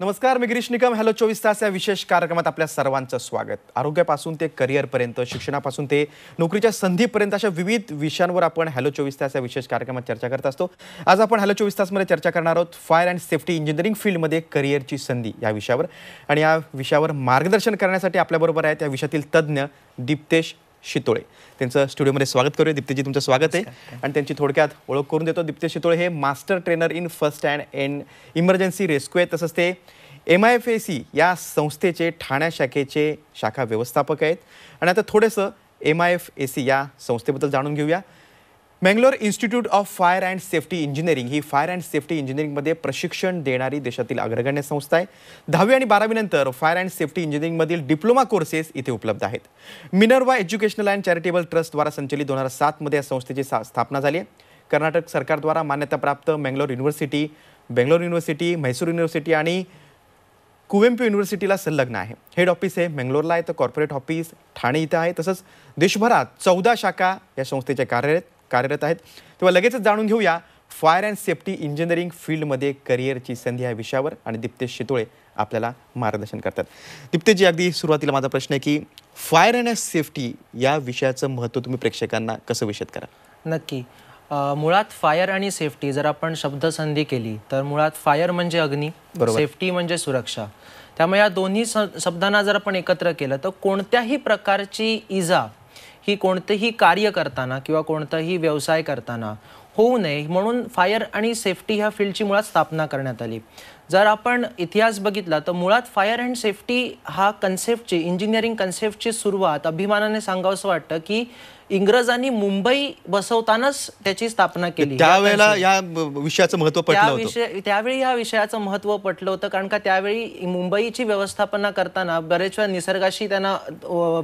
नमस्कार मी गिरीश निकम हॅलो चोवीस तास या विशेष कार्यक्रमात आपल्या सर्वांचं स्वागत आरोग्यापासून ते करिअरपर्यंत शिक्षणापासून ते नोकरीच्या संधीपर्यंत अशा विविध विषयांवर आपण हॅलो चोवीस तास या विशेष कार्यक्रमात चर्चा करत असतो आज आपण हॅलो चोवीस तासमध्ये चर्चा करणार आहोत फायर अँड सेफ्टी इंजिनिअरिंग फील्डमध्ये करिअरची संधी या विषयावर आणि या विषयावर मार्गदर्शन करण्यासाठी आपल्याबरोबर आहेत या विषयातील तज्ज्ञ दीप्तेश शितोळे त्यांचं स्टुडिओमध्ये स्वागत करूया दीप्तीजी तुमचं स्वागत आहे आणि त्यांची थोडक्यात ओळख करून देतो दीप्ते शितोळे हे master trainer in first and an emergency rescue आहे तसंच ते M I F A C या संस्थेचे ठाण्या शाखेचे शाखा व्यवस्थापक आहेत आणि आता थोडंसं M I F A C या संस्थेबद्दल जाणून घेऊया Mangalore institute of fire and safety engineering ही फायर अँड सेफ्टी इंजिनिअरिंगमध्ये प्रशिक्षण देणारी देशातील अग्रगण्य संस्था आहे दहावी आणि बारावीनंतर फायर अँड सेफ्टी इंजिनिअरिंगमधील डिप्लोमा कोर्सेस इथे उपलब्ध आहेत मिनर्वा एज्युकेशनल अँड चॅरिटेबल ट्रस्टद्वारा संचलित दोन हजार सातमध्ये या संस्थेची स्थापना झाली आहे कर्नाटक सरकारद्वारा मान्यताप्राप्त Mangalore university Bangalore university Mysore university आणि कुवेंपू युनिव्हर्सिटीला संलग्न आहे हेड ऑफिस हे मेंगलोरला आहे तर कॉर्पोरेट ऑफिस ठाणे इथं आहे तसंच देशभरात चौदा शाखा या संस्थेच्या कार्यरत कार्यरत आहेत तेव्हा लगेचच जाणून घेऊया फायर अँड सेफ्टी इंजिनिअरिंग फील्डमध्ये करिअरची संधी या विषयावर आणि दीप्तेश शितोळे आपल्याला मार्गदर्शन करतात दीप्तेशजी अगदी सुरुवातीला माझा प्रश्न आहे की फायर अँड सेफ्टी या विषयाचं महत्त्व तुम्ही प्रेक्षकांना कसं विषद करा नक्की मुळात फायर आणि सेफ्टी जर आपण शब्दसंधी केली तर मुळात फायर म्हणजे अग्नी सेफ्टी म्हणजे सुरक्षा त्यामुळे या दोन्ही शब्दांना जर आपण एकत्र केलं तर कोणत्याही प्रकारची इजा ही कोणतेही कार्य करताना किंवा कोणताही व्यवसाय करताना होऊ नये म्हणून फायर आणि सेफ्टी ह्या फील्डची मुळात स्थापना करण्यात आली जर आपण इतिहास बघितला तर मुळात फायर अँड सेफ्टी हा कन्सेप्टची इंजिनिअरिंग कन्सेप्टची सुरुवात अभिमानाने असं वाटतं की इंग्रजांनी मुंबई बसवतानाच त्याची स्थापना केली त्यावेळेला या विषयाचं महत्व त्यावेळी या विषयाचं महत्व पटलं होतं कारण का त्यावेळी मुंबईची व्यवस्थापना करताना बरेच वेळा निसर्गाशी त्यांना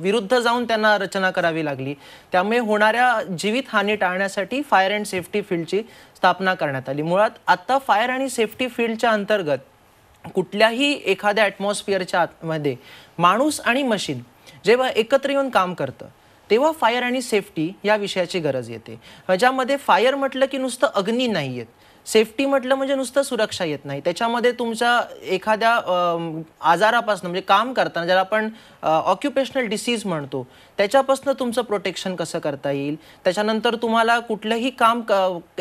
विरुद्ध जाऊन त्यांना रचना करावी लागली त्यामुळे होणाऱ्या जीवितहानी टाळण्यासाठी फायर अँड सेफ्टी फील्डची स्थापना करण्यात आली मुळात आता फायर आणि सेफ्टी फील्डच्या अंतर्गत कुठल्याही एखाद्या ॲटमॉस्फिअरच्या मध्ये माणूस आणि मशीन जेव्हा एकत्र येऊन काम करतं तेव्हा फायर आणि सेफ्टी या विषयाची गरज येते ज्यामध्ये फायर म्हटलं की नुसतं अग्नी नाही आहेत सेफ्टी म्हटलं म्हणजे नुसतं सुरक्षा येत नाही त्याच्यामध्ये तुमच्या एखाद्या आजारापासून म्हणजे काम करताना ज्याला आपण ऑक्युपेशनल डिसीज म्हणतो त्याच्यापासून तुमचं प्रोटेक्शन कसं करता येईल त्याच्यानंतर तुम्हाला कुठलंही काम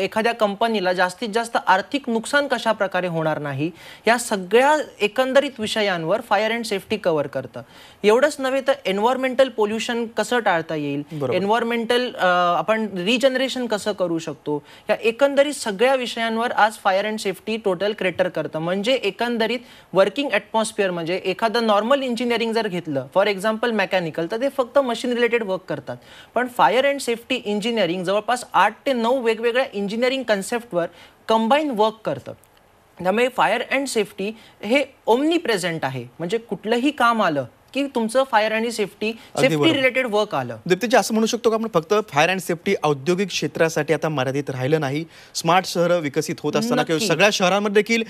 एखाद्या कंपनीला जास्तीत जास्त आर्थिक नुकसान कशा प्रकारे होणार नाही या सगळ्या एकंदरीत विषयांवर फायर अँड सेफ्टी कव्हर करतं एवढंच नव्हे तर एन्व्हायरमेंटल पोल्युशन कसं टाळता येईल एन्व्हायरमेंटल आपण रिजनरेशन कसं करू शकतो या एकंदरीत सगळ्या विषयां आज fire and safety total crater करतं म्हणजे एकंदरीत वर्किंग ॲटमॉस्फिअर म्हणजे एखादं नॉर्मल इंजिनिअरिंग जर घेतलं फॉर एक्झाम्पल मेकॅनिकल तर ते फक्त मशीन रिलेटेड वर्क करतात पण फायर अँड सेफ्टी इंजिनिअरिंग जवळपास आठ ते नऊ वेगवेगळ्या इंजिनिअरिंग कन्सेप्टवर कंबाईन वर्क करतं त्यामुळे फायर अँड सेफ्टी हे ओमनी प्रेझेंट आहे म्हणजे कुठलंही काम आलं की तुमचं fire and safety safety related work आलं दीप्तीजी असं म्हणू शकतो का आपण फक्त फायर अँड सेफ्टी औद्योगिक क्षेत्रासाठी आता मर्यादित राहिलं नाही स्मार्ट शहर विकसित होत असताना किंवा सगळ्या शहरांमध्ये देखील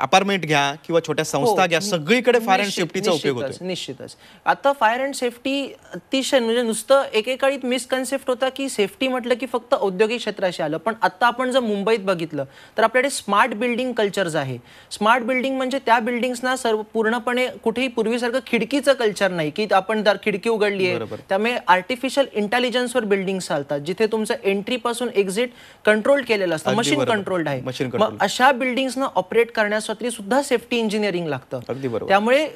अपार्टमेंट घ्या किंवा छोट्या हो, संस्था घ्या सगळीकडे फायर अँड सेफ्टीचा उपयोग होतो निश्चितच आता फायर अँड सेफ्टी अतिशय म्हणजे नुसतं एकेकाळीत मिसकन्सेप्ट होता की सेफ्टी म्हटलं की फक्त औद्योगिक क्षेत्राशी आलं पण आता आपण जर मुंबईत बघितलं तर आपल्याकडे स्मार्ट बिल्डिंग कल्चर्स आहे स्मार्ट बिल्डिंग म्हणजे त्या बिल्डिंग्सना सर्व पूर्णपणे कुठेही पूर्वीसारखं खिडकीचं कल्चर नाही की आपण जर खिडकी उघडली आहे त्यामुळे आर्टिफिशियल वर बिल्डिंग चालतात जिथे तुमचं एंट्री पासून एक्झिट कंट्रोल केलेलं असतं मशीन कंट्रोल्ड आहे मग अशा बिल्डिंग्सना ऑपरेट करण्यासाठी सुद्धा सेफ्टी इंजिनिअरिंग लागतं त्यामुळे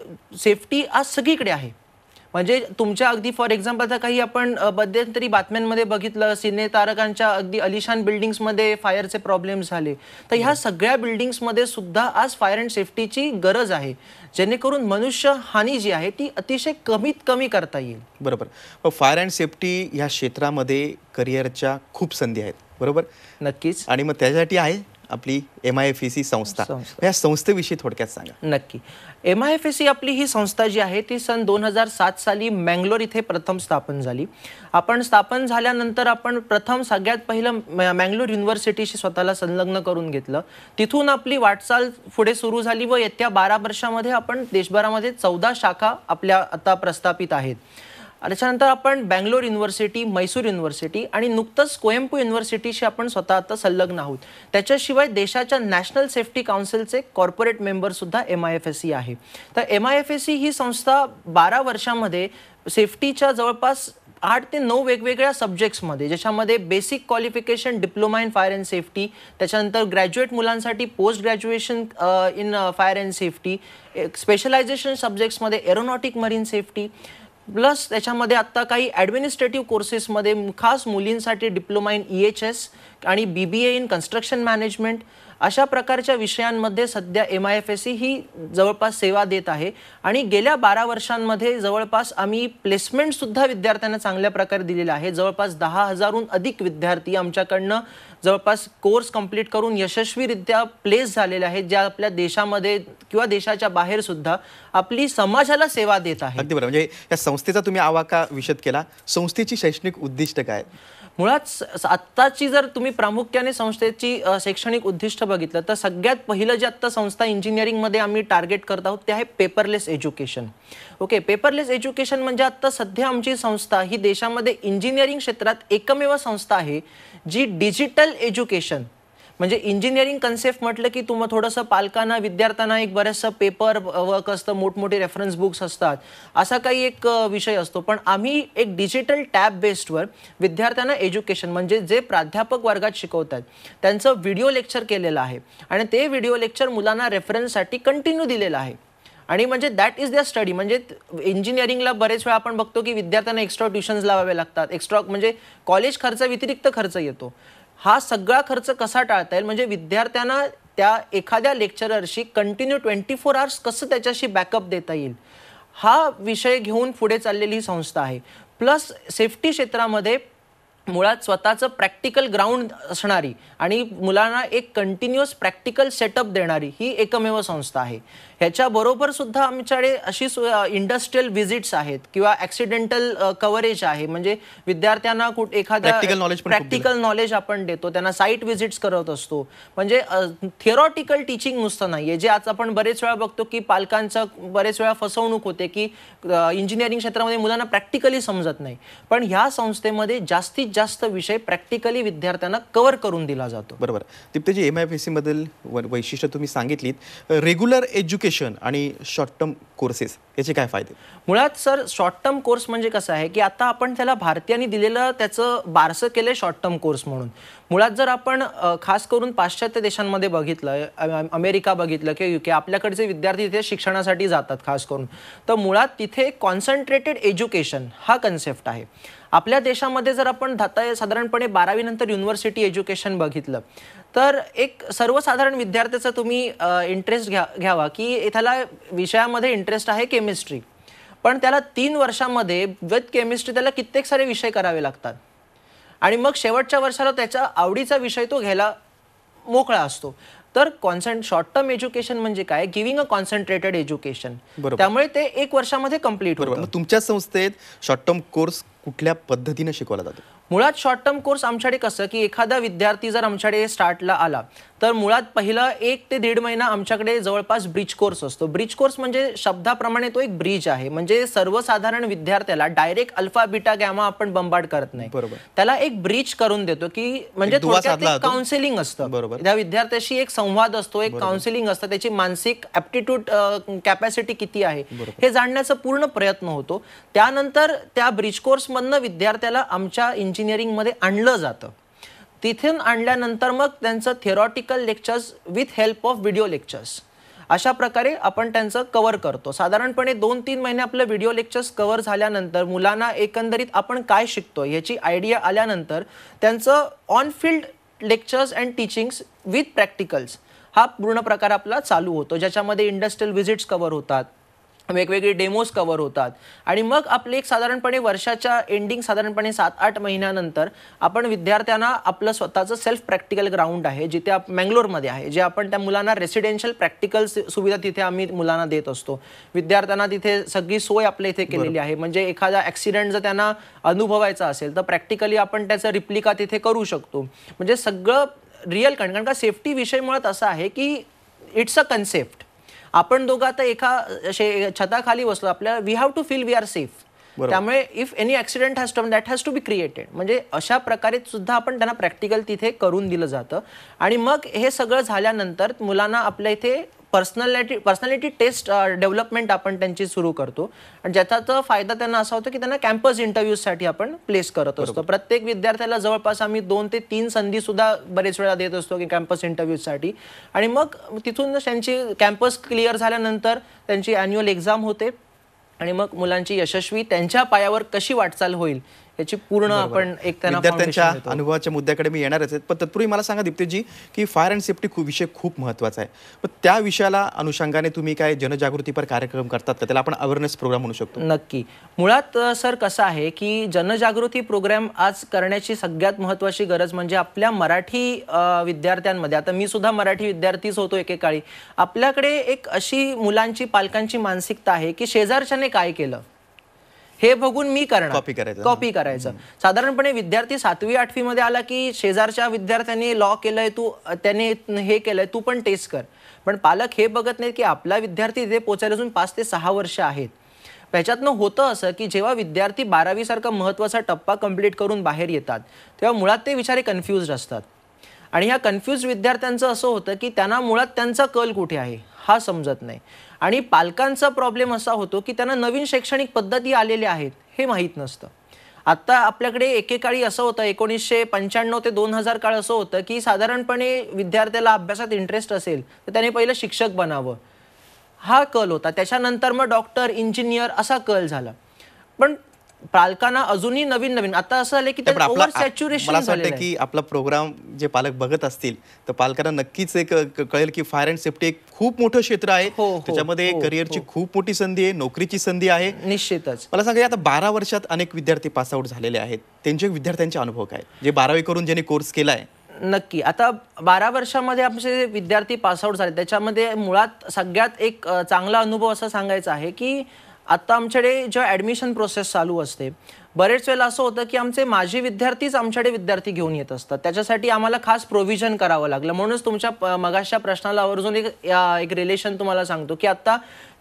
सेफ्टी आज सगळीकडे आहे म्हणजे तुमच्या अगदी फॉर एक्झाम्पल तर काही आपण मध्यंतरी बातम्यांमध्ये बघितलं सिने तारकांच्या अगदी अलिशान बिल्डिंग्समध्ये फायरचे प्रॉब्लेम झाले तर ह्या सगळ्या बिल्डिंग्समध्ये सुद्धा आज फायर अँड सेफ्टीची गरज आहे जेणेकरून मनुष्य हानी जी आहे ती अतिशय कमीत कमी करता येईल बरोबर फायर अँड सेफ्टी ह्या क्षेत्रामध्ये करिअरच्या खूप संधी आहेत बरोबर नक्कीच आणि मग त्याच्यासाठी आहे आपली M I F E C संस्था या संस्थेविषयी थोडक्यात सांगा नक्की एम आय एफ सी आपली ही संस्था जी आहे ती सन दोन हजार सात साली मँगलोर इथे प्रथम स्थापन झाली आपण स्थापन झाल्यानंतर आपण प्रथम सगळ्यात पहिलं मँगलोर युनिव्हर्सिटीशी स्वतःला संलग्न करून घेतलं तिथून आपली वाटचाल पुढे सुरू झाली व येत्या बारा वर्षामध्ये आपण देशभरामध्ये चौदा शाखा आपल्या आता प्रस्थापित आहेत त्याच्यानंतर आपण बँगलोर युनिव्हर्सिटी मैसूर युनिव्हर्सिटी आणि नुकतंच कोयंपू युनिव्हर्सिटीशी आपण स्वतः आता संलग्न आहोत त्याच्याशिवाय देशाच्या नॅशनल सेफ्टी काउन्सिलचे कॉर्पोरेट मेंबरसुद्धा M I F S C आहे तर M I F S C ही संस्था बारा वर्षामध्ये सेफ्टीच्या जवळपास आठ ते नऊ वेगवेगळ्या सब्जेक्ट्समध्ये ज्याच्यामध्ये basic qualification diploma in fire and safety त्याच्यानंतर ग्रॅज्युएट मुलांसाठी post graduation in fire and safety specialization सब्जेक्ट्समध्ये एरोनॉटिक मरीन सेफ्टी प्लस त्याच्यामध्ये आत्ता काही ॲडमिनिस्ट्रेटिव्ह कोर्सेसमध्ये खास मुलींसाठी diploma in E H S आणि B B A in construction management अशा प्रकारच्या विषयांमध्ये सध्या M I F S C ही जवळपास सेवा देत आहे आणि गेल्या बारा वर्षांमध्ये जवळपास आम्ही प्लेसमेंट सुद्धा विद्यार्थ्यांना चांगल्या प्रकारे दिलेला आहे जवळपास दहा हजारहून अधिक विद्यार्थी आमच्याकडनं जवळपास कोर्स कंप्लीट करून यशस्वीरित्या प्लेस झालेले आहेत ज्या आपल्या देशामध्ये किंवा देशाच्या बाहेर सुद्धा आपली समाजाला सेवा देत आहे अगदी बरोबर म्हणजे या संस्थेचा तुम्ही आवाका विषद केला संस्थेची शैक्षणिक उद्दिष्ट काय मुळात आत्ताची जर तुम्ही प्रामुख्याने संस्थेची शैक्षणिक उद्दिष्ट बघितलं तर सगळ्यात पहिलं जे आत्ता संस्था इंजिनिअरिंगमध्ये आम्ही टार्गेट करत आहोत ते आहे paperless education okay paperless education म्हणजे आत्ता सध्या आमची संस्था ही देशामध्ये इंजिनिअरिंग क्षेत्रात एकमेव संस्था आहे जी डिजिटल एज्युकेशन म्हणजे इंजिनिअरिंग कन्सेप्ट म्हटलं की तुम्हाला थोडंसं पालकांना विद्यार्थ्यांना एक बऱ्याचसं पेपर वर्क असतं मोठमोठे रेफरन्स बुक्स असतात असा काही एक विषय असतो पण आम्ही एक डिजिटल टॅब बेस्डवर विद्यार्थ्यांना एज्युकेशन म्हणजे जे प्राध्यापक वर्गात शिकवतात त्यांचं व्हिडिओ लेक्चर केलेलं आहे आणि ते व्हिडिओ लेक्चर मुलांना रेफरन्ससाठी कंटिन्यू दिलेलं आहे आणि म्हणजे दॅट इज दॅ स्टडी म्हणजे इंजिनिअरिंगला बरेच वेळा आपण बघतो की विद्यार्थ्यांना एक्स्ट्रा ट्युशन्स लावावे लागतात एक्स्ट्रा म्हणजे कॉलेज खर्चा व्यतिरिक्त खर्च येतो हा सगळा खर्च कसा टाळता येईल म्हणजे विद्यार्थ्यांना त्या एखाद्या लेक्चररशी कंटिन्यू ट्वेंटी फोर आवर्स कसं त्याच्याशी बॅकअप देता येईल हा विषय घेऊन पुढे चाललेली ही संस्था आहे प्लस सेफ्टी क्षेत्रामध्ये मुळात स्वतःचं प्रॅक्टिकल ग्राउंड असणारी आणि मुलांना एक कंटिन्युअस प्रॅक्टिकल सेटअप देणारी ही एकमेव संस्था आहे बरोबर सुद्धा आमच्याकडे अशी इंडस्ट्रियल व्हिजिट्स आहेत किंवा ऍक्सिडेंटल कव्हरेज आहे म्हणजे विद्यार्थ्यांना एखाद्या नॉलेज प्रॅक्टिकल नॉलेज आपण देतो त्यांना साईट व्हिजिट्स करत असतो म्हणजे थिअरॉटिकल टीचिंग नुसतं नाही जे आज आपण बरेच वेळा बघतो की पालकांचा बरेच वेळा फसवणूक होते की इंजिनिअरिंग क्षेत्रामध्ये मुलांना प्रॅक्टिकली समजत नाही पण ह्या संस्थेमध्ये जास्तीत जास्त विषय प्रॅक्टिकली विद्यार्थ्यांना कव्हर करून दिला जातो बरोबर तिप्तेजी एम आय पी वैशिष्ट्य तुम्ही सांगितलीत रेग्युलर एज्युकेशन आणि शॉर्ट टर्म कोर्सेस याचे काय फायदे मुळात सर शॉर्ट टर्म कोर्स म्हणजे कसं आहे की आता आपण त्याला भारतीयांनी दिलेलं त्याचं बारसं केलं शॉर्ट टर्म कोर्स म्हणून मुळात जर आपण खास करून पाश्चात्य देशांमध्ये बघितलं अमेरिका बघितलं किंवा युके आपल्याकडचे विद्यार्थी तिथे शिक्षणासाठी जातात खास करून तर मुळात तिथे कॉन्सन्ट्रेटेड एज्युकेशन हा कन्सेप्ट आहे आपल्या देशामध्ये जर आपण धाता साधारणपणे बारावीनंतर युनिव्हर्सिटी एज्युकेशन बघितलं तर एक सर्वसाधारण विद्यार्थ्याचा तुम्ही इंटरेस्ट घ्या घ्यावा की त्याला विषयामध्ये इंटरेस्ट आहे केमिस्ट्री पण त्याला तीन वर्षामध्ये विथ केमिस्ट्री त्याला कित्येक सारे विषय करावे लागतात आणि मग शेवटच्या वर्षाला त्याच्या आवडीचा विषय तो घ्यायला मोकळा असतो तर कॉन्सन्ट शॉर्ट टर्म एज्युकेशन म्हणजे काय गिविंग अ कॉन्सन्ट्रेटेड एज्युकेशन त्यामुळे ते एक वर्षामध्ये कम्प्लीट होतं तुमच्या संस्थेत शॉर्ट टर्म कोर्स कुठल्या पद्धतीने शिकवला जातो मुळात शॉर्ट टर्म कोर्स आमच्याकडे कसं की एखादा विद्यार्थी जर आमच्याकडे स्टार्टला आला तर मुळात पहिला एक ते दीड महिना आमच्याकडे जवळपास ब्रिज कोर्स असतो ब्रिज कोर्स म्हणजे शब्दाप्रमाणे तो एक ब्रिज आहे म्हणजे सर्वसाधारण विद्यार्थ्याला डायरेक्ट अल्फा बिटा गॅमा आपण बंबाड करत नाही त्याला एक ब्रिज करून देतो की म्हणजे काउन्सिलिंग असतं बरोबर त्या विद्यार्थ्याशी एक संवाद असतो एक काउन्सिलिंग असतं त्याची मानसिक ऍप्टिट्यूड कॅपॅसिटी किती आहे हे जाणण्याचा पूर्ण प्रयत्न होतो त्यानंतर त्या ब्रिज कोर्समधनं विद्यार्थ्याला आमच्या इंजिनियर इंजिनिअरिंगमध्ये आणलं जातं तिथून आणल्यानंतर मग त्यांचं theoretical lectures with help of video lectures अशा प्रकारे आपण त्यांचं कवर करतो साधारणपणे दोन तीन महिने आपलं व्हिडिओ लेक्चर्स कवर झाल्यानंतर मुलांना एकंदरीत आपण काय शिकतो ह्याची आयडिया आल्यानंतर त्यांचं on field lectures and teachings with practicals हा पूर्ण प्रकार आपला चालू होतो ज्याच्यामध्ये इंडस्ट्रियल व्हिजिट्स कवर होतात वेगवेगळे डेमोज कवर होतात आणि मग आपले एक साधारणपणे वर्षाच्या एंडिंग साधारणपणे सात आठ महिन्यानंतर आपण विद्यार्थ्यांना आपलं स्वतःचं सेल्फ प्रॅक्टिकल ग्राउंड आहे जिथे आप मँगलोरमध्ये आहे जे आपण त्या मुलांना रेसिडेन्शियल प्रॅक्टिकल सुविधा तिथे आम्ही मुलांना देत असतो विद्यार्थ्यांना तिथे सगळी सोय आपल्या इथे केलेली आहे म्हणजे एखादा ॲक्सिडेंट जर त्यांना अनुभवायचा असेल तर प्रॅक्टिकली आपण त्याचं रिप्लिका तिथे करू शकतो म्हणजे सगळं रिअल कारण कारण का सेफ्टी विषय मुळात असं आहे की इट्स अ कन्सेप्ट आपण दोघं आता एका छताखाली बसलो आपल्याला we have to feel we are safe त्यामुळे if any accident has done that has to be created म्हणजे अशा प्रकारे सुद्धा आपण त्यांना प्रॅक्टिकल तिथे करून दिलं जातं आणि मग हे सगळं झाल्यानंतर मुलांना आपल्या इथे पर्सनॅलिटी पर्सनॅलिटी टेस्ट डेव्हलपमेंट आपण त्यांची सुरू करतो आणि ज्याचा uh, फायदा त्यांना असा होतो की त्यांना कॅम्पस साठी आपण प्लेस करत असतो प्रत्येक विद्यार्थ्याला जवळपास आम्ही दोन ते तीन संधी सुद्धा बरेच वेळा देत असतो की कॅम्पस साठी आणि मग तिथून त्यांची कॅम्पस क्लिअर झाल्यानंतर त्यांची अॅन्युअल एक्झाम होते आणि मग मुलांची यशस्वी त्यांच्या पायावर कशी वाटचाल होईल याची पूर्ण आपण एक त्यांना विद्यार्थ्यांच्या अनुभवाच्या मुद्द्याकडे मी येणारच आहेत पण तत्पूर्वी मला सांगा दीप्तीजी की फायर अँड सेफ्टी खूप विषय खूप महत्वाचा आहे पण त्या विषयाला अनुषंगाने तुम्ही काय जनजागृतीपर कार्यक्रम करतात का त्याला आपण अवेअरनेस प्रोग्राम म्हणू शकतो नक्की मुळात सर कसं आहे की जनजागृती प्रोग्राम आज करण्याची सगळ्यात महत्वाची गरज म्हणजे आपल्या मराठी विद्यार्थ्यांमध्ये आता मी सुद्धा मराठी विद्यार्थीच होतो एकेकाळी आपल्याकडे एक अशी मुलांची पालकांची मानसिकता आहे की शेजारच्याने काय केलं हे बघून मी करणार कॉपी करायचं कॉपी करायचं साधारणपणे विद्यार्थी सातवी आठवी मध्ये आला की शेजारच्या विद्यार्थ्यांनी लॉ केलंय तू त्याने हे केलंय तू पण टेस्ट कर पण पालक हे बघत नाहीत की आपला विद्यार्थी इथे पोचायला अजून पाच ते सहा वर्ष आहेत त्याच्यातनं होतं असं की जेव्हा विद्यार्थी सारखा महत्त्वाचा टप्पा कंप्लीट करून बाहेर येतात तेव्हा मुळात ते विचारे कन्फ्युज असतात आणि ह्या कन्फ्युज विद्यार्थ्यांचं असं होतं की त्यांना मुळात त्यांचा कल कुठे आहे हा समजत नाही आणि पालकांचा प्रॉब्लेम असा होतो की त्यांना नवीन शैक्षणिक पद्धती आलेल्या आहेत हे माहीत नसतं आत्ता आपल्याकडे एकेकाळी असं होतं एकोणीसशे पंच्याण्णव ते दोन हजार काळ असं होतं की साधारणपणे विद्यार्थ्याला अभ्यासात इंटरेस्ट असेल तर त्याने पहिलं शिक्षक बनावं हा कल होता त्याच्यानंतर मग डॉक्टर इंजिनियर असा कल झाला पण पालकांना अजूनही नवीन नवीन आता असं झालं की मला वाटतं की आपला प्रोग्राम जे पालक बघत असतील तर पालकांना नक्कीच एक कळेल की फायर अँड सेफ्टी एक खूप मोठं क्षेत्र आहे हो, हो, त्याच्यामध्ये करिअरची हो, खूप मोठी संधी आहे नोकरीची संधी आहे निश्चितच मला सांगा आता बारा वर्षात अनेक विद्यार्थी पासआउट झालेले आहेत त्यांचे विद्यार्थ्यांचे अनुभव काय जे बारावी करून ज्यांनी कोर्स केलाय नक्की आता बारा वर्षामध्ये आमचे विद्यार्थी पासआउट झाले त्याच्यामध्ये मुळात सगळ्यात एक चांगला अनुभव असा सांगायचा आहे की आत्ता आमच्याकडे जेव्हा ॲडमिशन प्रोसेस चालू असते बरेच वेळेला असं होतं की आमचे माजी विद्यार्थीच आमच्याकडे विद्यार्थी घेऊन येत असतात त्याच्यासाठी आम्हाला खास प्रोव्हिजन करावं लागलं म्हणूनच तुमच्या मगाशा प्रश्नाला आवर्जून एक एक रिलेशन तुम्हाला सांगतो की आत्ता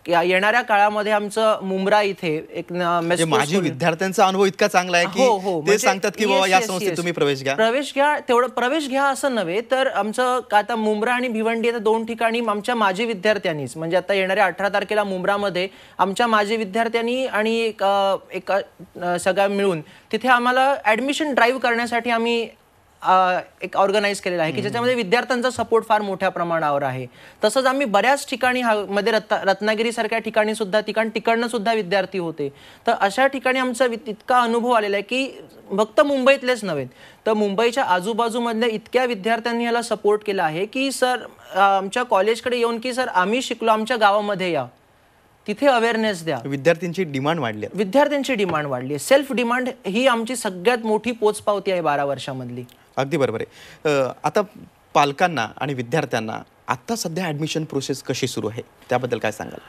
येणाऱ्या काळामध्ये आमचं मुंब्रा इथे एक म्हणजे माझी विद्यार्थ्यांचा अनुभव इतका चांगला आहे की हो, हो, ते म्हणजे सांगतात की बाबा या संस्थेत तुम्ही प्रवेश घ्या प्रवेश घ्या तेवढं प्रवेश घ्या असं नव्हे तर आमचं आता मुंब्रा आणि भिवंडी आता दोन ठिकाणी आमच्या माजी विद्यार्थ्यांनीच म्हणजे आता येणाऱ्या अठरा तारखेला मुंब्रामध्ये आमच्या माजी विद्यार्थ्यांनी आणि एक सगळ्या मिळून तिथे आम्हाला ऍडमिशन ड्राईव्ह करण्यासाठी आम्ही एक ऑर्गनाईज केलेला आहे की ज्याच्यामध्ये विद्यार्थ्यांचा सपोर्ट फार मोठ्या प्रमाणावर आहे तसंच आम्ही बऱ्याच ठिकाणी मध्ये रत्नागिरी सारख्या ठिकाणी सुद्धा ठिकाण तिकडनं सुद्धा विद्यार्थी होते तर अशा ठिकाणी आमचा इतका अनुभव आलेला आहे की फक्त मुंबईतलेच नव्हे तर मुंबईच्या आजूबाजूमधल्या इतक्या विद्यार्थ्यांनी याला सपोर्ट केला आहे की सर आमच्या कॉलेजकडे येऊन की सर आम्ही शिकलो आमच्या गावामध्ये या तिथे अवेअरनेस द्या विद्यार्थ्यांची डिमांड वाढली विद्यार्थ्यांची डिमांड वाढली सेल्फ डिमांड ही आमची सगळ्यात मोठी पोचपावती आहे बारा वर्षामधली अगदी बरोबर आहे आता पालकांना आणि विद्यार्थ्यांना आत्ता सध्या ॲडमिशन प्रोसेस कशी सुरू आहे त्याबद्दल काय सांगाल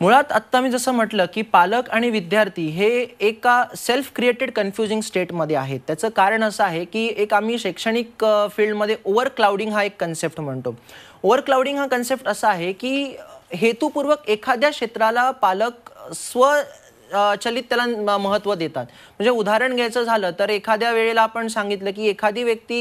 मुळात आत्ता मी जसं म्हटलं की पालक आणि विद्यार्थी हे एका सेल्फ क्रिएटेड कन्फ्युजिंग स्टेटमध्ये आहेत त्याचं कारण असं आहे की एक आम्ही शैक्षणिक फील्डमध्ये ओव्हर क्लाउडिंग हा एक कन्सेप्ट म्हणतो ओव्हर क्लाउडिंग हा कन्सेप्ट असा आहे की हेतुपूर्वक एखाद्या क्षेत्राला पालक स्व चलित त्याला महत्व देतात म्हणजे उदाहरण घ्यायचं झालं तर एखाद्या वेळेला आपण सांगितलं की एखादी व्यक्ती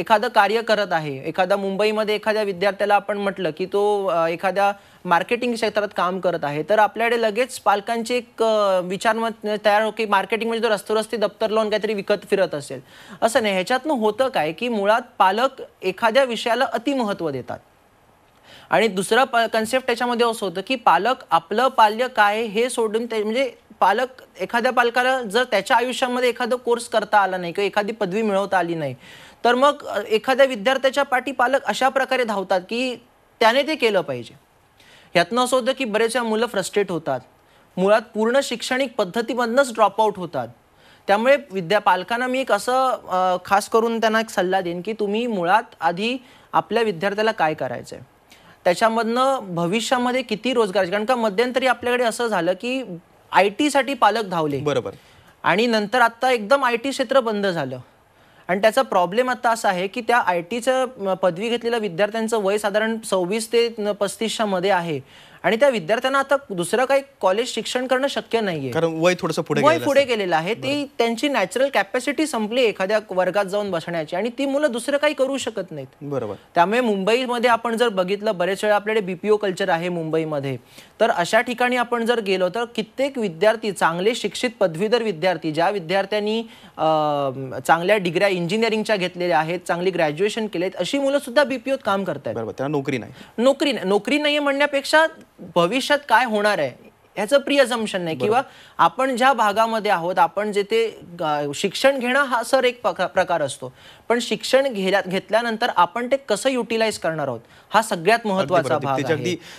एखादं कार्य करत आहे एखादा मुंबईमध्ये एखाद्या विद्यार्थ्याला आपण म्हटलं की तो एखाद्या मार्केटिंग क्षेत्रात काम करत आहे तर आपल्याकडे लगेच पालकांचे एक विचार मत तयार हो की मार्केटिंग म्हणजे तो रस्तोरस्ती दप्तर लावून काहीतरी विकत फिरत असेल असं नाही ह्याच्यातनं होतं काय की मुळात पालक एखाद्या विषयाला अतिमहत्व देतात आणि दुसरा कन्सेप्ट त्याच्यामध्ये असं होतं की पालक आपलं पाल्य काय हे सोडून ते म्हणजे पालक एखाद्या पालकाला जर त्याच्या आयुष्यामध्ये एखादा कोर्स करता आला नाही किंवा एखादी पदवी मिळवता आली नाही तर मग एखाद्या विद्यार्थ्याच्या पाठी पालक अशा प्रकारे धावतात की त्याने ते केलं पाहिजे यातनं असं होतं की बरेचशा मुलं फ्रस्ट्रेट होतात मुळात पूर्ण शैक्षणिक पद्धतीमधनंच ड्रॉपआउट होतात त्यामुळे विद्या पालकांना मी एक असं खास करून त्यांना एक सल्ला देईन की तुम्ही मुळात आधी आपल्या विद्यार्थ्याला काय करायचं आहे त्याच्यामधनं भविष्यामध्ये किती रोजगार कारण का मध्यंतरी आपल्याकडे असं झालं की आय टीसाठी पालक धावले बरोबर आणि नंतर आता एकदम आय टी क्षेत्र बंद झालं आणि त्याचा प्रॉब्लेम आता असा आहे की त्या आय टीचं पदवी घेतलेल्या विद्यार्थ्यांचं वय साधारण सव्वीस ते पस्तीसच्या मध्ये आहे आणि त्या विद्यार्थ्यांना आता दुसरं काही कॉलेज शिक्षण करणं शक्य नाहीये कारण वय थोडस पुढे वय पुढे गेलेलं आहे ती त्यांची नॅचरल कॅपॅसिटी संपली एखाद्या वर्गात जाऊन बसण्याची आणि ती मुलं दुसरं काही करू शकत नाहीत बरोबर त्यामुळे मुंबईमध्ये आपण जर बघितलं बरेच वेळा आपल्याकडे बीपीओ कल्चर आहे मुंबईमध्ये तर अशा ठिकाणी आपण जर गेलो तर कित्येक विद्यार्थी चांगले शिक्षित पदवीधर विद्यार्थी ज्या विद्यार्थ्यांनी चांगल्या डिग्र्या इंजिनिअरिंगच्या घेतलेल्या आहेत चांगली ग्रॅज्युएशन केले आहेत अशी मुलं सुद्धा बीपीओत काम करतात बरोबर नोकरी नाही नोकरी नाही नोकरी नाही म्हणण्यापेक्षा भविष्यात काय होणार आहे ह्याचं प्रिय जमशन नाही किंवा आपण ज्या भागामध्ये आहोत आपण जेथे शिक्षण घेणं हा सर एक प्रकार असतो पण शिक्षण घेतल्यानंतर आपण ते कसं युटिलाइज करणार आहोत हा सगळ्यात महत्वाचा भाग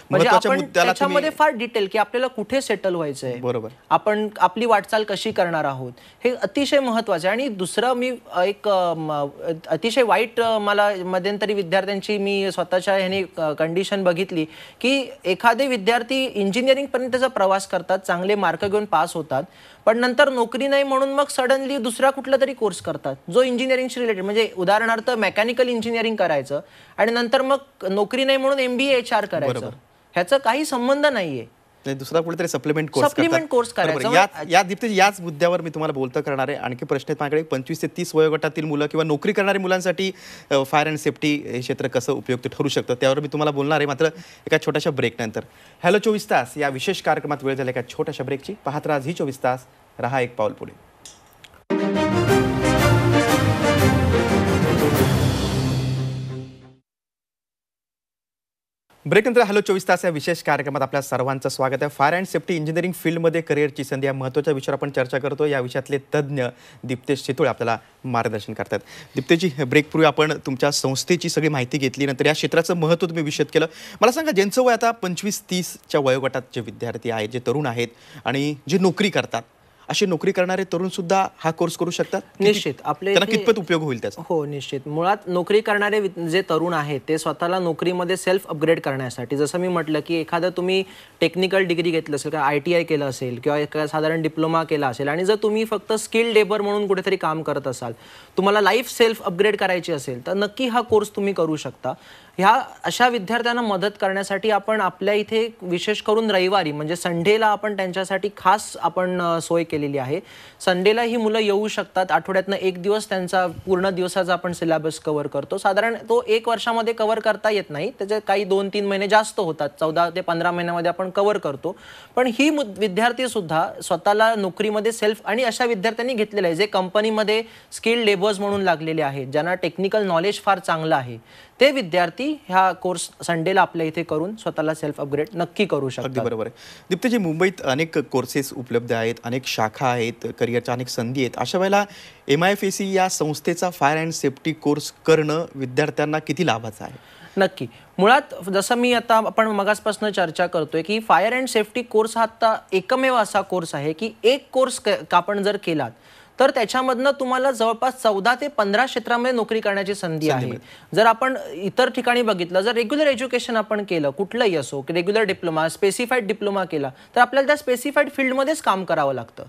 म्हणजे आपण त्याच्यामध्ये फार डिटेल की आपल्याला कुठे सेटल व्हायचं आहे बरोबर आपण आपली वाटचाल कशी करणार आहोत हे अतिशय महत्वाचं आहे आणि दुसरं मी एक अतिशय वाईट मला मध्यंतरी विद्यार्थ्यांची मी स्वतःच्या ह्याने कंडिशन बघितली की एखादे विद्यार्थी इंजिनिअरिंग पर्यंतचा प्रवास करतात चांगले मार्क घेऊन पास होतात पण नंतर नोकरी नाही म्हणून मग सडनली दुसरा कुठला तरी कोर्स करतात जो इंजिनिअरिंगशी रिलेटेड म्हणजे उदाहरणार्थ मेकॅनिकल इंजिनिअरिंग करायचं आणि नंतर मग नोकरी नाही म्हणून एम एच आर करायचं ह्याचा काही संबंध नाहीये दुसरा कुठेतरी सप्लिमेंट कोर्स सप्लिमेंट कोर्स या दीप्ती याच मुद्द्यावर मी तुम्हाला बोलत करणार आहे आणखी प्रश्न आहेत माझ्याकडे पंचवीस ते तीस वयोगटातील मुलं किंवा नोकरी करणाऱ्या मुलांसाठी फायर अँड सेफ्टी हे क्षेत्र कसं उपयुक्त ठरू शकतं त्यावर मी तुम्हाला बोलणार आहे मात्र एका छोट्याशा ब्रेकनंतर हॅलो चोवीस तास या विशेष कार्यक्रमात वेळ झाला एका छोट्याशा ब्रेकची पाहत राज ही चोवीस तास रहा एक पाऊल पुढे ब्रेकनंतर हॅलो चोवीस तास या विशेष कार्यक्रमात आपल्या सर्वांचं स्वागत आहे फायर अँड सेफ्टी इंजिनिअरिंग फील्डमध्ये करिअरची संधी या महत्त्वाच्या विषयावर आपण चर्चा करतो या विषयातले तज्ज्ञ दीप्तेश चितुळे आपल्याला मार्गदर्शन करतात दीप्तेशजी ब्रेकपूर्वी आपण तुमच्या संस्थेची सगळी माहिती घेतली नंतर या क्षेत्राचं महत्त्व तुम्ही विषद केलं मला सांगा ज्यांचं वय आता पंचवीस तीसच्या वयोगटात जे विद्यार्थी आहेत जे तरुण आहेत आणि जे नोकरी करतात अशी नोकरी करणारे तरुण सुद्धा हा कोर्स करू शकतात निश्चित आपले कितपत उपयोग होईल त्याचा हो निश्चित मुळात नोकरी करणारे जे तरुण आहेत ते स्वतःला नोकरीमध्ये सेल्फ अपग्रेड करण्यासाठी जसं मी म्हटलं की एखादं तुम्ही टेक्निकल डिग्री घेतलं असेल किंवा आय टी आय केलं असेल किंवा एखादा साधारण डिप्लोमा केला असेल आणि जर तुम्ही फक्त स्किल लेबर म्हणून कुठेतरी काम करत असाल तुम्हाला लाईफ सेल्फ अपग्रेड करायची असेल तर नक्की हा कोर्स तुम्ही करू शकता ह्या अशा विद्यार्थ्यांना मदत करण्यासाठी आपण आपल्या इथे विशेष करून रविवारी म्हणजे संडेला आपण त्यांच्यासाठी खास आपण सोय केलेली आहे संडेला ही मुलं येऊ शकतात आठवड्यातनं एक दिवस त्यांचा पूर्ण दिवसाचा आपण सिलेबस कव्हर करतो साधारण तो एक वर्षामध्ये कव्हर करता येत नाही त्याचे काही दोन तीन महिने जास्त होतात चौदा ते पंधरा महिन्यामध्ये आपण कव्हर करतो पण ही विद्यार्थी सुद्धा स्वतःला नोकरीमध्ये सेल्फ आणि अशा विद्यार्थ्यांनी घेतलेलं आहे जे कंपनीमध्ये स्किल्ड लेबर्स म्हणून लागलेले आहेत ज्यांना टेक्निकल नॉलेज फार चांगलं आहे ते विद्यार्थी ह्या कोर्स संडेला आपल्या इथे करून स्वतःला सेल्फ अपग्रेड नक्की करू शकतात अगदी बरोबर आहे दीप्तजी मुंबईत अनेक कोर्सेस उपलब्ध आहेत अनेक शाखा आहेत करिअरच्या अनेक संधी आहेत अशा वेळेला एम आय e या संस्थेचा फायर अँड सेफ्टी कोर्स करणं विद्यार्थ्यांना किती लाभाचा आहे नक्की मुळात जसं मी आता आपण मगासपासून चर्चा करतोय की फायर अँड सेफ्टी कोर्स हा आता एकमेव असा कोर्स आहे की एक कोर्स आपण जर केलात तर त्याच्यामधनं तुम्हाला जवळपास चौदा ते पंधरा क्षेत्रामध्ये नोकरी करण्याची संधी आहे जर आपण इतर ठिकाणी बघितलं जर रेग्युलर एज्युकेशन आपण केलं कुठलंही असो रेग्युलर डिप्लोमा स्पेसिफाईड डिप्लोमा केला तर आपल्याला त्या स्पेसिफाईड फील्डमध्येच काम करावं लागतं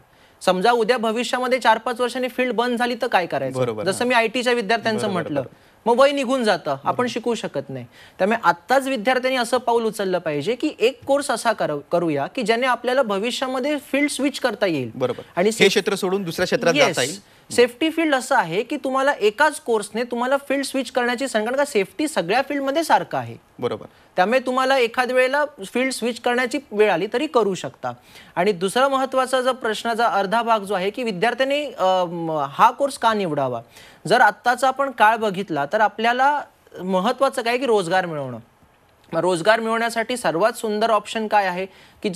समजा उद्या भविष्यामध्ये चार पाच वर्षांनी फील्ड बंद झाली तर काय करायचं जसं मी आयटीच्या विद्यार्थ्यांचं म्हटलं मग वय निघून जातं आपण शिकू शकत नाही त्यामुळे आत्ताच विद्यार्थ्यांनी असं पाऊल उचललं पाहिजे की एक कोर्स असा करूया की ज्याने आपल्याला भविष्यामध्ये फील्ड स्विच करता येईल बरोबर आणि हे क्षेत्र सोडून दुसऱ्या क्षेत्रात जाता येईल सेफ्टी फील्ड असं आहे की तुम्हाला एकाच कोर्सने तुम्हाला फील्ड स्विच करण्याची संगणका का सेफ्टी सगळ्या फील्डमध्ये सारखं आहे बरोबर त्यामुळे तुम्हाला एखाद वेळेला फील्ड स्विच करण्याची वेळ आली तरी करू शकता आणि दुसरा महत्त्वाचा जो प्रश्नाचा अर्धा भाग जो आहे की विद्यार्थ्यांनी हा कोर्स का निवडावा जर आत्ताचा आपण काळ बघितला तर आपल्याला महत्त्वाचं काय की रोजगार मिळवणं रोजगार मिळवण्यासाठी सर्वात सुंदर ऑप्शन काय आहे की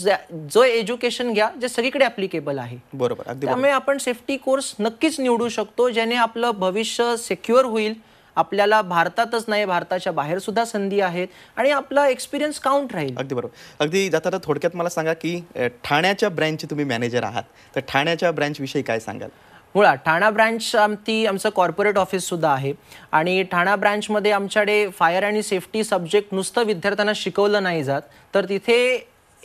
जो एज्युकेशन घ्या जे सगळीकडे अप्लिकेबल आहे बरोबर त्यामुळे आपण सेफ्टी कोर्स नक्कीच निवडू शकतो ज्याने आपलं भविष्य सेक्युअर होईल आपल्याला भारतातच नाही भारताच्या बाहेर सुद्धा संधी आहेत आणि आपला एक्सपिरियन्स काउंट राहील अगदी बरोबर अगदी जाता थोडक्यात मला सांगा की ठाण्याच्या ब्रँचचे तुम्ही मॅनेजर आहात तर ठाण्याच्या विषयी काय सांगाल मुळा ठाणा ब्रँच आमती आमचं कॉर्पोरेट ऑफिससुद्धा आहे आणि ठाणा ब्रँचमध्ये आमच्याकडे फायर आणि सेफ्टी सब्जेक्ट नुसतं विद्यार्थ्यांना शिकवलं नाही जात तर तिथे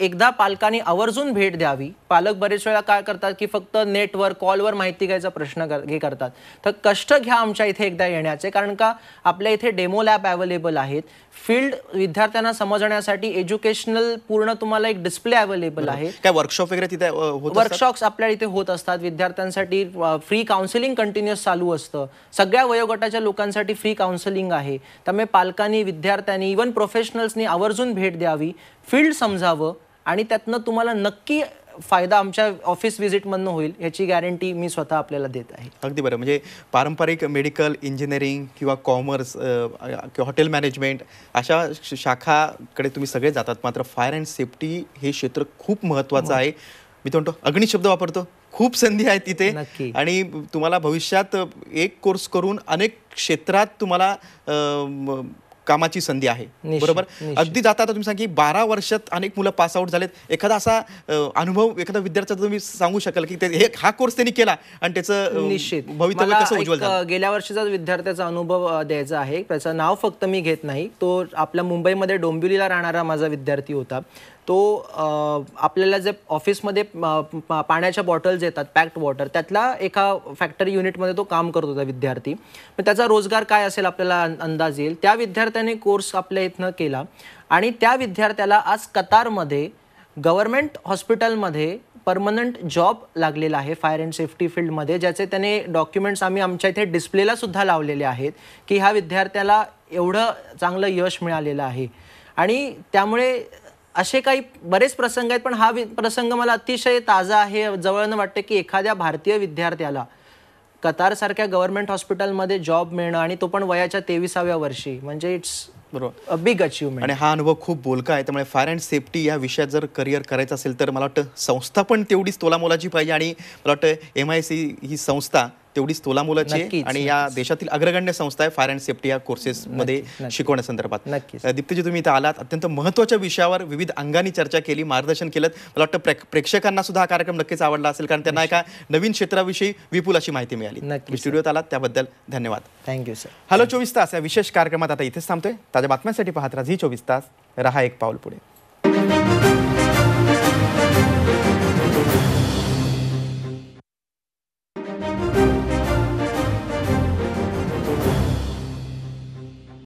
एकदा पालकांनी आवर्जून भेट द्यावी पालक बरेच वेळा काय करतात की फक्त नेटवर कॉलवर माहिती घ्यायचा प्रश्न हे करतात तर कष्ट घ्या आमच्या इथे एकदा येण्याचे कारण का आपल्या इथे डेमो लॅब अवेलेबल आहेत फील्ड विद्यार्थ्यांना समजण्यासाठी एज्युकेशनल पूर्ण तुम्हाला एक डिस्प्ले अवेलेबल आहे काय वर्कशॉप वगैरे तिथे वर्कशॉप्स आपल्या इथे होत असतात विद्यार्थ्यांसाठी फ्री काउन्सिलिंग कंटिन्युअस चालू असतं सगळ्या वयोगटाच्या लोकांसाठी फ्री काउन्सिलिंग आहे त्यामुळे पालकांनी विद्यार्थ्यांनी इवन प्रोफेशनल्सनी आवर्जून भेट द्यावी फील्ड समजावं आणि त्यातनं तुम्हाला नक्की फायदा आमच्या ऑफिस व्हिजिटमधनं होईल याची गॅरंटी मी स्वतः आपल्याला देत आहे अगदी बरं म्हणजे पारंपरिक मेडिकल इंजिनिअरिंग किंवा कॉमर्स किंवा हॉटेल मॅनेजमेंट अशा शाखाकडे तुम्ही सगळे जातात मात्र फायर अँड सेफ्टी हे क्षेत्र खूप महत्त्वाचं आहे मी तो म्हणतो अग्निशब्द वापरतो खूप संधी आहे तिथे आणि तुम्हाला भविष्यात एक कोर्स करून अनेक क्षेत्रात तुम्हाला कामाची संधी आहे बरोबर अगदी जाता तुम्ही सांगा की बारा वर्षात अनेक मुलं पास आऊट झालेत एखादा असा अनुभव एखादा विद्यार्थ्याचा तुम्ही सांगू शकाल की हा कोर्स त्यांनी केला आणि त्याचं निश्चित भवितव्य गेल्या वर्षीचा विद्यार्थ्याचा अनुभव द्यायचा आहे त्याचं नाव फक्त मी घेत नाही तो आपल्या मुंबईमध्ये डोंबिवलीला राहणारा माझा विद्यार्थी होता तो आपल्याला जे ऑफिसमध्ये पाण्याच्या बॉटल्स येतात पॅक्ड वॉटर त्यातला एका फॅक्टरी युनिटमध्ये तो काम करत होता विद्यार्थी मग त्याचा रोजगार काय असेल आपल्याला अंदाज येईल त्या विद्यार्थ्याने कोर्स आपल्या इथनं केला आणि त्या विद्यार्थ्याला आज कतारमध्ये गव्हर्मेंट हॉस्पिटलमध्ये परमनंट जॉब लागलेला आहे फायर अँड सेफ्टी फील्डमध्ये ज्याचे त्याने डॉक्युमेंट्स आम्ही आमच्या इथे डिस्प्लेला सुद्धा लावलेले आहेत की ह्या विद्यार्थ्याला एवढं चांगलं यश मिळालेलं आहे आणि त्यामुळे असे काही बरेच प्रसंग आहेत पण हा प्रसंग मला अतिशय ताजा आहे जवळनं वाटतं की एखाद्या भारतीय विद्यार्थ्याला कतारसारख्या गव्हर्नमेंट हॉस्पिटलमध्ये जॉब मिळणं आणि तो पण वयाच्या तेविसाव्या वर्षी म्हणजे इट्स बरोबर बिग अचीवमेंट आणि हा अनुभव खूप बोलका आहे त्यामुळे फायर अँड सेफ्टी या विषयात जर करिअर करायचं असेल तर मला वाटतं संस्था पण तेवढीच तोला पाहिजे आणि मला वाटतं एम आय सी ही संस्था तेवढीच तोला मुलाची आणि या देशातील अग्रगण्य संस्था आहे फायर अँड सेफ्टी या कोर्सेसमध्ये शिकवण्यासंदर्भात दीप्तजी तुम्ही इथं आलात अत्यंत महत्वाच्या विषयावर विविध अंगांनी चर्चा केली मार्गदर्शन केलं मला वाटतं प्रेक्षकांना सुद्धा हा कार्यक्रम नक्कीच आवडला असेल कारण त्यांना एका नवीन क्षेत्राविषयी विपुल अशी माहिती मिळाली स्टुडिओत आलात त्याबद्दल धन्यवाद थँक्यू सर हॅलो चोवीस तास या विशेष कार्यक्रमात आता इथेच थांबतोय ताज्या बातम्यांसाठी पाहत राहा झी चोवीस तास रहा एक पाऊल पुढे